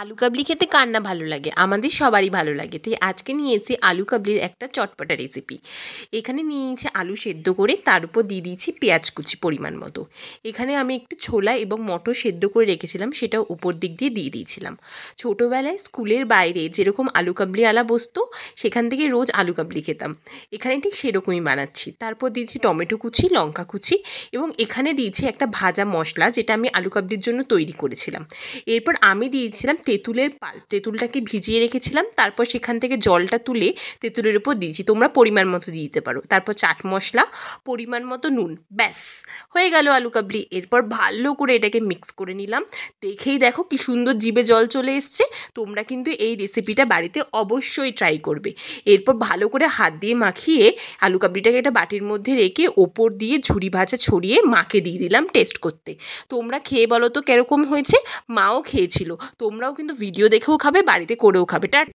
আলু কাবলি খেতে কার না ভালো লাগে আমাদের সবারই ভালো লাগে তাই আজকে নিয়েছি আলু কাবলির একটা চটপটা রেসিপি এখানে নিয়েছি আলু সেদ্ধ করে তার উপর দিয়ে দিয়েছি পেঁয়াজ কুচি পরিমাণ মতো এখানে আমি একটু ছোলা এবং মটর সেদ্ধ করে রেখেছিলাম সেটা উপর দিক দিয়ে দিয়ে দিয়েছিলাম ছোটোবেলায় স্কুলের বাইরে যেরকম আলু কাবলি আলা বসতো সেখান থেকে রোজ আলু কাবলি খেতাম এখানে ঠিক সেরকমই বানাচ্ছি তারপর দিয়েছি টমেটো কুচি লঙ্কা কুচি এবং এখানে দিয়েছি একটা ভাজা মশলা যেটা আমি আলু কাবলির জন্য তৈরি করেছিলাম এরপর আমি দিয়েছিলাম তেঁতুলের পাল্প তেঁতুলটাকে ভিজিয়ে রেখেছিলাম তারপর সেখান থেকে জলটা তুলে তেঁতুলের উপর দিয়েছি তোমরা পরিমাণ মতো দিয়ে দিতে পারো তারপর চাট মশলা পরিমাণ মতো নুন ব্যাস হয়ে গেল আলু কাবলি এরপর ভালো করে এটাকে মিক্স করে নিলাম দেখেই দেখো কি সুন্দর জিভে জল চলে এসছে তোমরা কিন্তু এই রেসিপিটা বাড়িতে অবশ্যই ট্রাই করবে এরপর ভালো করে হাত দিয়ে মাখিয়ে আলু কাবলিটাকে একটা বাটির মধ্যে রেখে ওপর দিয়ে ঝুড়ি ভাজা ছড়িয়ে মাকে দিয়ে দিলাম টেস্ট করতে তোমরা খেয়ে বলো তো কেরকম হয়েছে মাও খেয়েছিল তোমরাও কিন্তু ভিডিও দেখেও খাবে বাড়িতে করেও খাবে টা